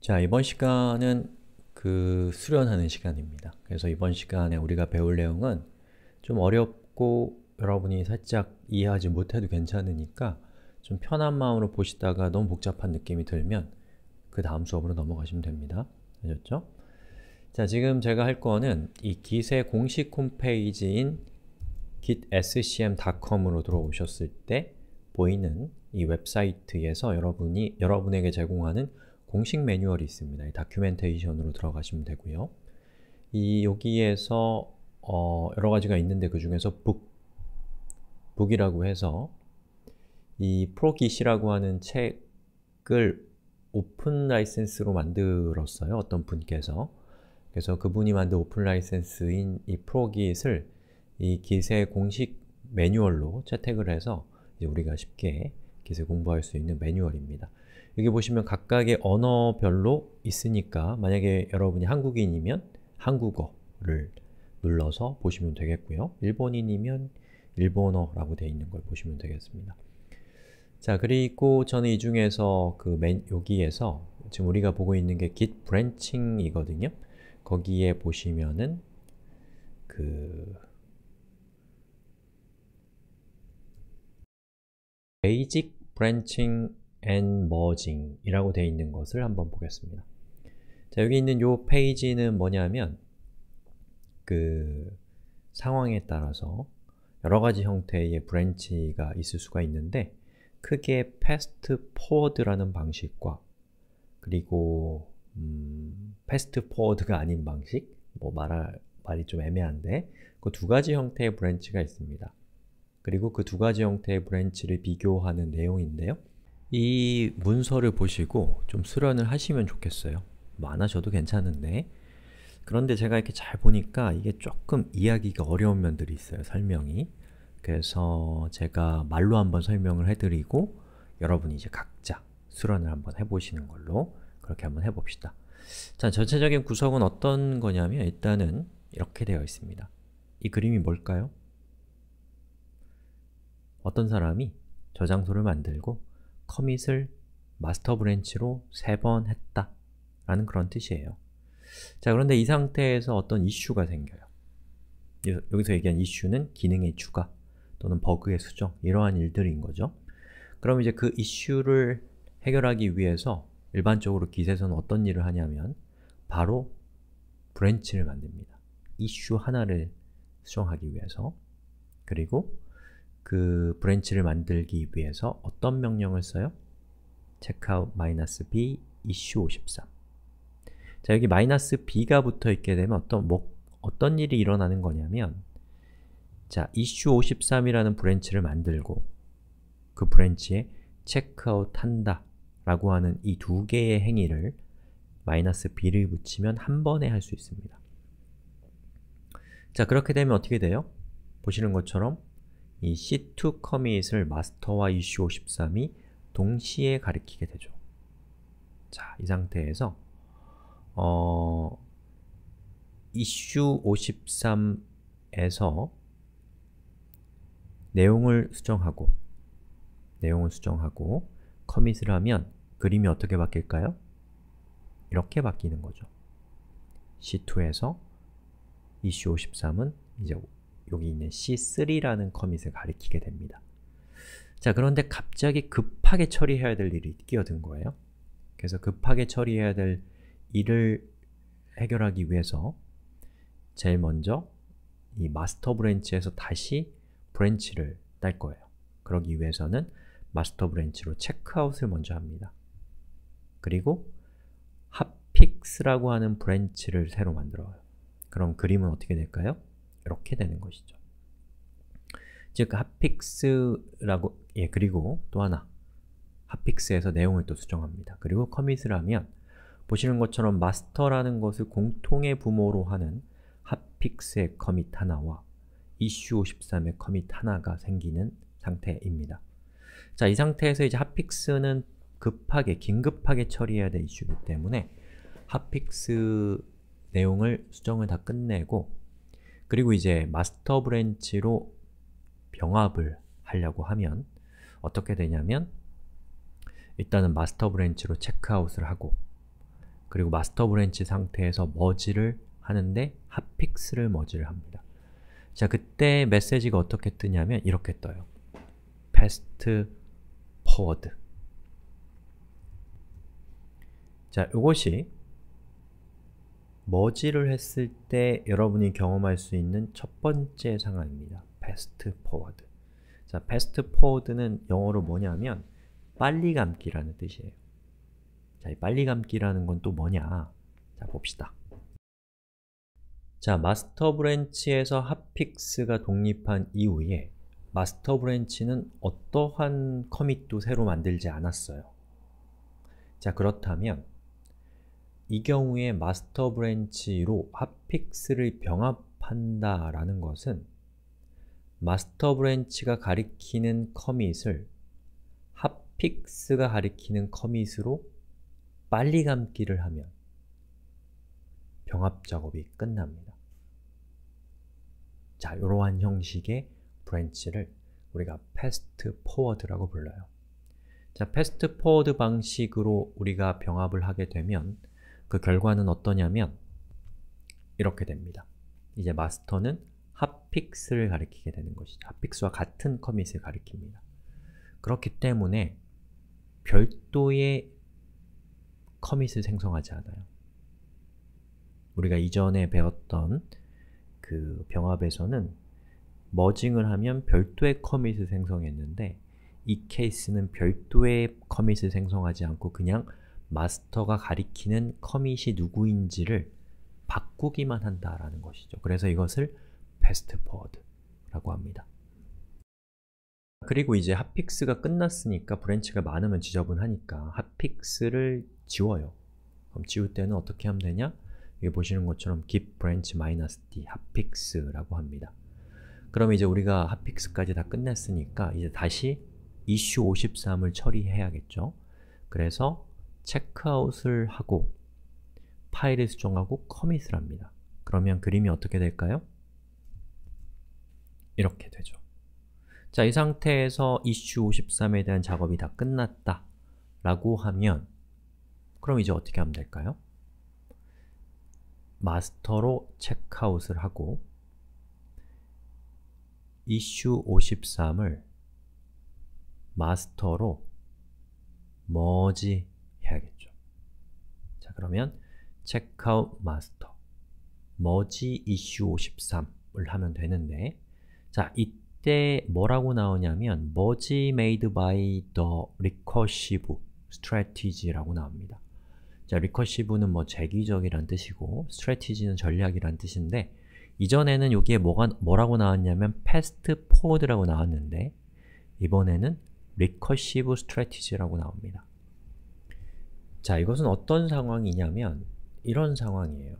자, 이번 시간은 그 수련하는 시간입니다. 그래서 이번 시간에 우리가 배울 내용은 좀 어렵고 여러분이 살짝 이해하지 못해도 괜찮으니까 좀 편한 마음으로 보시다가 너무 복잡한 느낌이 들면 그 다음 수업으로 넘어가시면 됩니다. 아셨죠? 자, 지금 제가 할 거는 이 Git의 공식 홈페이지인 gitscm.com으로 들어오셨을 때 보이는 이 웹사이트에서 여러분이 여러분에게 제공하는 공식 매뉴얼이 있습니다. 이 다큐멘테이션으로 들어가시면 되고요. 이 여기에서 어, 여러 가지가 있는데 그 중에서 북, 북이라고 해서 이 프로깃이라고 하는 책을 오픈 라이센스로 만들었어요. 어떤 분께서. 그래서 그분이 만든 오픈 라이센스인 이 프로깃을 이 깃의 공식 매뉴얼로 채택을 해서 우리가 쉽게 깃을 공부할 수 있는 매뉴얼입니다. 여기 보시면 각각의 언어별로 있으니까 만약에 여러분이 한국인이면 한국어를 눌러서 보시면 되겠고요. 일본인이면 일본어라고 되어 있는 걸 보시면 되겠습니다. 자, 그리고 저는 이 중에서 그 맨, 여기에서 지금 우리가 보고 있는 게 git branching이거든요. 거기에 보시면은 그 basic branching and merging 이라고 되어 있는 것을 한번 보겠습니다. 자, 여기 있는 요 페이지는 뭐냐면 그 상황에 따라서 여러가지 형태의 브랜치가 있을 수가 있는데 크게 패스트 포워드라는 방식과 그리고 음, 패스트 포워드가 아닌 방식 뭐 말할, 말이 좀 애매한데 그 두 가지 형태의 브랜치가 있습니다. 그리고 그 두 가지 형태의 브랜치를 비교하는 내용인데요. 이 문서를 보시고 좀 수련을 하시면 좋겠어요. 뭐 안 하셔도 괜찮은데 그런데 제가 이렇게 잘 보니까 이게 조금 이해하기가 어려운 면들이 있어요, 설명이. 그래서 제가 말로 한번 설명을 해드리고 여러분이 이제 각자 수련을 한번 해보시는 걸로 그렇게 한번 해봅시다. 자, 전체적인 구성은 어떤 거냐면 일단은 이렇게 되어 있습니다. 이 그림이 뭘까요? 어떤 사람이 저장소를 만들고 커밋을 마스터 브랜치로 세 번 했다 라는 그런 뜻이에요. 자, 그런데 이 상태에서 어떤 이슈가 생겨요. 여기서 얘기한 이슈는 기능의 추가 또는 버그의 수정 이러한 일들인 거죠. 그럼 이제 그 이슈를 해결하기 위해서 일반적으로 기세에서는 어떤 일을 하냐면 바로 브랜치를 만듭니다. 이슈 하나를 수정하기 위해서 그리고 그 브랜치를 만들기 위해서 어떤 명령을 써요? checkout-b issue53 자, 여기 -b가 붙어 있게 되면 어떤 뭐, 어떤 일이 일어나는 거냐면 자, issue53이라는 브랜치를 만들고 그 브랜치에 checkout 한다 라고 하는 이 두 개의 행위를 -b를 붙이면 한 번에 할 수 있습니다. 자, 그렇게 되면 어떻게 돼요? 보시는 것처럼 이 C2 커밋을 마스터와 이슈 53이 동시에 가리키게 되죠. 자, 이 상태에서 어, 이슈 53에서 내용을 수정하고 내용을 수정하고 커밋을 하면 그림이 어떻게 바뀔까요? 이렇게 바뀌는 거죠. C2에서 이슈 53은 이제 여기 있는 C3라는 커밋을 가리키게 됩니다. 자 그런데 갑자기 급하게 처리해야 될 일이 끼어든 거예요. 그래서 급하게 처리해야 될 일을 해결하기 위해서 제일 먼저 이 마스터 브랜치에서 다시 브랜치를 딸 거예요. 그러기 위해서는 마스터 브랜치로 체크아웃을 먼저 합니다. 그리고 핫픽스라고 하는 브랜치를 새로 만들어요. 그럼 그림은 어떻게 될까요? 이렇게 되는 것이죠. 즉 핫픽스라고 예 그리고 또 하나 핫픽스에서 내용을 또 수정합니다. 그리고 커밋을 하면 보시는 것처럼 마스터라는 것을 공통의 부모로 하는 핫픽스의 커밋 하나와 이슈53의 커밋 하나가 생기는 상태입니다. 자, 이 상태에서 이제 핫픽스는 급하게, 긴급하게 처리해야 될 이슈이기 때문에 핫픽스 내용을 수정을 다 끝내고 그리고 이제 마스터 브랜치로 병합을 하려고 하면 어떻게 되냐면 일단은 마스터 브랜치로 체크아웃을 하고 그리고 마스터 브랜치 상태에서 머지를 하는데 핫픽스를 머지를 합니다. 자, 그때 메시지가 어떻게 뜨냐면 이렇게 떠요. 패스트 포워드 자, 이것이 머지를 했을 때 여러분이 경험할 수 있는 첫 번째 상황입니다. 패스트 포워드. 자, 패스트 포워드는 영어로 뭐냐면 빨리 감기라는 뜻이에요. 자, 이 빨리 감기라는 건 또 뭐냐? 자, 봅시다. 자, 마스터 브랜치에서 핫픽스가 독립한 이후에 마스터 브랜치는 어떠한 커밋도 새로 만들지 않았어요. 자, 그렇다면 이 경우에 마스터 브랜치로 핫픽스를 병합한다 라는 것은 마스터 브랜치가 가리키는 커밋을 핫픽스가 가리키는 커밋으로 빨리 감기를 하면 병합 작업이 끝납니다. 자, 이러한 형식의 브랜치를 우리가 패스트 포워드라고 불러요. 자, 패스트 포워드 방식으로 우리가 병합을 하게 되면 그 결과는 어떠냐면 이렇게 됩니다. 이제 마스터는 핫픽스를 가리키게 되는 것이죠. 핫픽스와 같은 커밋을 가리킵니다. 그렇기 때문에 별도의 커밋을 생성하지 않아요. 우리가 이전에 배웠던 그 병합에서는 머징을 하면 별도의 커밋을 생성했는데 이 케이스는 별도의 커밋을 생성하지 않고 그냥 마스터가 가리키는 커밋이 누구인지를 바꾸기만 한다라는 것이죠. 그래서 이것을 베스트 포워드라고 합니다. 그리고 이제 핫픽스가 끝났으니까 브랜치가 많으면 지저분하니까 핫픽스를 지워요. 그럼 지울 때는 어떻게 하면 되냐? 여기 보시는 것처럼 git branch -d 핫픽스라고 합니다. 그럼 이제 우리가 핫픽스까지 다 끝냈으니까 이제 다시 i s s u e 53을 처리해야겠죠. 그래서 체크아웃을 하고 파일을 수정하고 커밋을 합니다. 그러면 그림이 어떻게 될까요? 이렇게 되죠. 자, 이 상태에서 이슈 53에 대한 작업이 다 끝났다 라고 하면 그럼 이제 어떻게 하면 될까요? 마스터로 체크아웃을 하고 이슈 53을 마스터로 머지 해야겠죠. 자 그러면 checkout master 머지 이슈 53을 하면 되는데 자 이때 뭐라고 나오냐면 머지 made by the recursive strategy라고 나옵니다. 자 recursive는 뭐 재기적이란 뜻이고 strategy는 전략이란 뜻인데 이전에는 여기에 뭐가, 뭐라고 나왔냐면 패스트 포워드라고 나왔는데 이번에는 recursive strategy라고 나옵니다. 자, 이것은 어떤 상황이냐면 이런 상황이에요.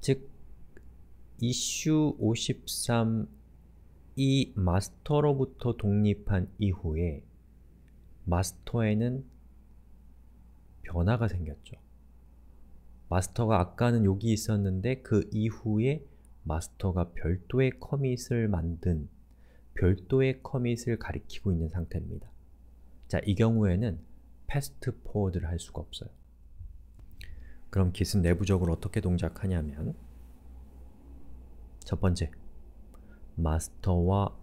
즉, 이슈 53 이 마스터로부터 독립한 이후에 마스터에는 변화가 생겼죠. 마스터가 아까는 여기 있었는데 그 이후에 마스터가 별도의 커밋을 만든 별도의 커밋을 가리키고 있는 상태입니다. 자, 이 경우에는 패스트 포워드를 할 수가 없어요. 그럼 git은 내부적으로 어떻게 동작하냐면 첫 번째, 마스터와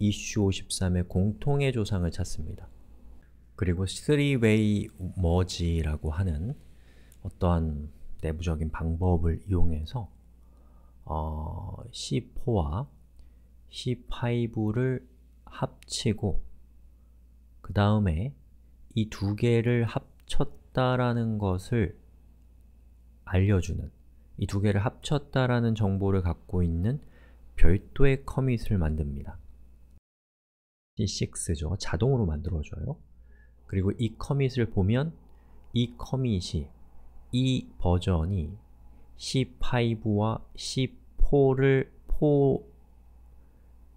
issue53의 공통의 조상을 찾습니다. 그리고 3-way merge라고 하는 어떠한 내부적인 방법을 이용해서 어, C4와 C5를 합치고 그 다음에 이두 개를 합쳤다라는 것을 알려주는 이 두 개를 합쳤다라는 정보를 갖고 있는 별도의 커밋을 만듭니다. C6죠. 자동으로 만들어줘요. 그리고 이 커밋을 보면 이 커밋이 이 버전이 C5와 C4를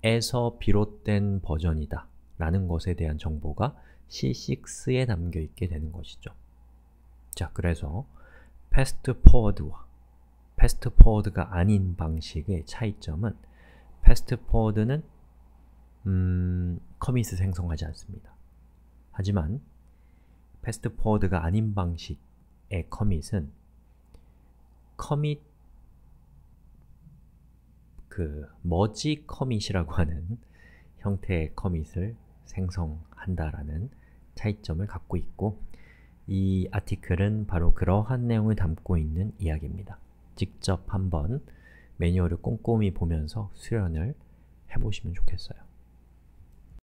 4에서 비롯된 버전이다 라는 것에 대한 정보가 C6에 남겨 있게 되는 것이죠. 자, 그래서 패스트 포워드와 패스트 포워드가 아닌 방식의 차이점은 패스트 포워드는 음, 커밋을 생성하지 않습니다. 하지만 패스트 포워드가 아닌 방식의 커밋은 커밋 그 머지 커밋이라고 하는 형태의 커밋을 생성한다라는 차이점을 갖고 있고 이 아티클은 바로 그러한 내용을 담고 있는 이야기입니다. 직접 한번 매뉴얼을 꼼꼼히 보면서 수련을 해보시면 좋겠어요.